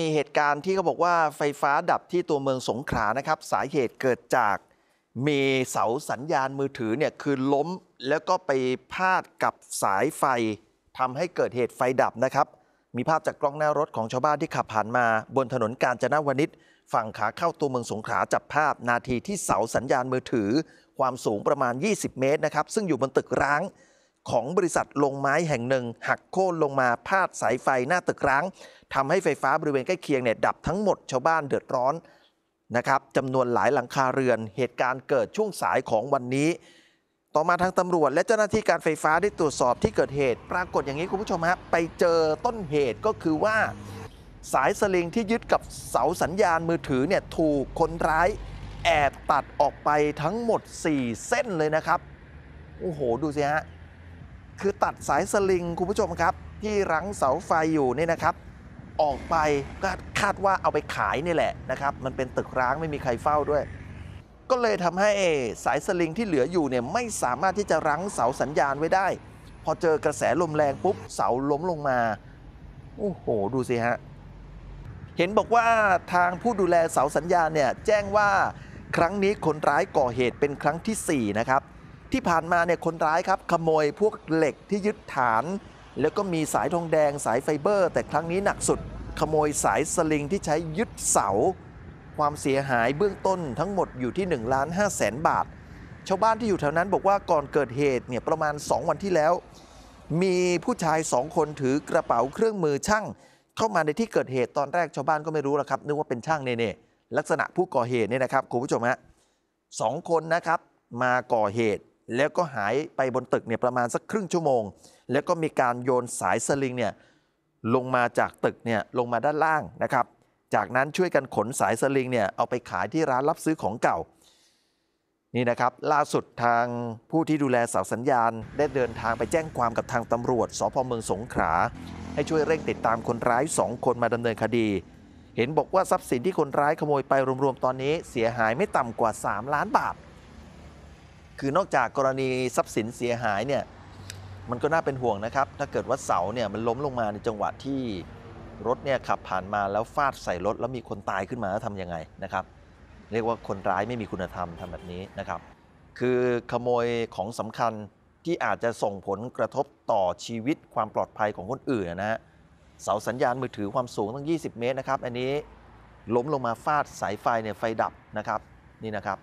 มีเหตุการณ์ที่เขาบอกว่าไฟฟ้าดับที่ตัวเมืองสงขลานะครับสาเหตุเกิดจาก มีเสาสัญญาณมือถือเนี่ยคือล้มแล้วก็ไปพาดกับสายไฟ ทำให้เกิดเหตุไฟดับนะครับมีภาพจากกล้องหน้ารถของชาวบ้านที่ขับผ่านมา บนถนนกาญจนวนิชฝั่งขาเข้าตัวเมืองสงขลาจับภาพ นาทีที่เสาสัญญาณมือถือความสูงประมาณ 20 เมตรนะครับซึ่งอยู่บนตึกร้างของบริษัทลงไม้แห่งหนึ่ง หักโค่นลงมาพาดสายไฟหน้าตึกร้างทำให้ไฟฟ้าบริเวณใกล้เคียงเนี่ยดับทั้งหมดชาวบ้านเดือดร้อนนะครับจำนวนหลายหลังคาเรือน เหตุการณ์เกิดช่วงสายของวันนี้ ต่อมาทางตำรวจและเจ้าหน้าที่การไฟฟ้าได้ตรวจสอบที่เกิดเหตุ ปรากฏอย่างนี้คุณผู้ชมฮะไปเจอต้นเหตุก็คือว่า สายสลิงที่ยึดกับเสาสัญญาณมือถือเนี่ยถูกคนร้าย แอบตัดออกไปทั้งหมด 4 เส้นเลยนะครับโอ้โหดูสิฮะคือตัดสายสลิงคุณผู้ชมครับ ที่รั้งเสาไฟอยู่นี่นะครับ ออกไปก็คาดว่าเอาไปขายนี่แหละนะครับมันเป็นตึกร้างไม่มีใครเฝ้าด้วย ก็เลยทำให้ สายสลิงที่เหลืออยู่เนี่ย ไม่สามารถที่จะรั้งเสาสัญญาณไว้ได้ พอเจอกระแสลมแรงปุ๊บเสาล้มลงมาโอ้โห ดูสิฮะเห็นบอกว่าทางผู้ดูแลเสาสัญญาณเนี่ย แจ้งว่าครั้งนี้คนร้ายก่อเหตุเป็นครั้งที่ 4 นะครับที่ผ่านมาเนี่ยคนร้ายครับ ขโมยพวกเหล็กที่ยึดฐาน แล้วก็มีสายทองแดง สายไฟเบอร์ แต่ครั้งนี้หนักสุด ขโมยสายสลิงที่ใช้ยึดเสา ความเสียหายเบื้องต้นทั้งหมดอยู่ที่1ล้านาแสนบาท ชาวบ้านที่อยู่แถวนั้นบอกว่าก่อนเกิดเหตุเนี่ยประมาณ 2 วันที่แล้ว มีผู้ชายสองคนถือกระเป๋าเครื่องมือช่าง เข้ามาในที่เกิดเหตุตอนแรกชาวบ้านก็ไม่รู้ละครับนึกว่าเป็นช่างเน่ๆลักษณะผู้ก่อเหตุเนี่ยนะครับคุณผู้ชมฮะสองคนนะครับมาก่อเหตุแล้วก็หายไปบนตึกเนี่ยประมาณสักครึ่งชั่วโมง แล้วก็มีการโยนสายสลิงเนี่ยลงมาจากตึกเนี่ยลงมาด้านล่างนะครับ จากนั้นช่วยกันขนสายสลิงเนี่ยเอาไปขายที่ร้านรับซื้อของเก่า นี่นะครับ ล่าสุดทางผู้ที่ดูแลเสาสัญญาณได้เดินทางไปแจ้งความกับทางตำรวจสพเมืองสงขลาให้ช่วยเร่งติดตามคนร้ายสองคนมาดำเนินคดี เห็นบอกว่าทรัพย์สินที่คนร้ายขโมยไปรวมๆตอนนี้เสียหายไม่ต่ำกว่า 3 ล้านบาทคือนอกจากกรณีทรัพย์สินเสียหายเนี่ยมันก็น่าเป็นห่วงนะครับ ถ้าเกิดว่าเสาเนี่ยมันล้มลงมาในจังหวะที่รถเนี่ยขับผ่านมาแล้วฟาดใส่รถแล้วมีคนตายขึ้นมาแล้วทำยังไงนะครับ เรียกว่าคนร้ายไม่มีคุณธรรมทำแบบนี้นะครับ คือขโมยของสำคัญที่อาจจะส่งผลกระทบต่อชีวิตความปลอดภัยของคนอื่นนะฮะเสาสัญญาณมือถือความสูงตั้ง 20 เมตรนะครับ อันนี้ล้มลงมาฟาดสายไฟเนี่ยไฟดับนะครับนี่นะครับ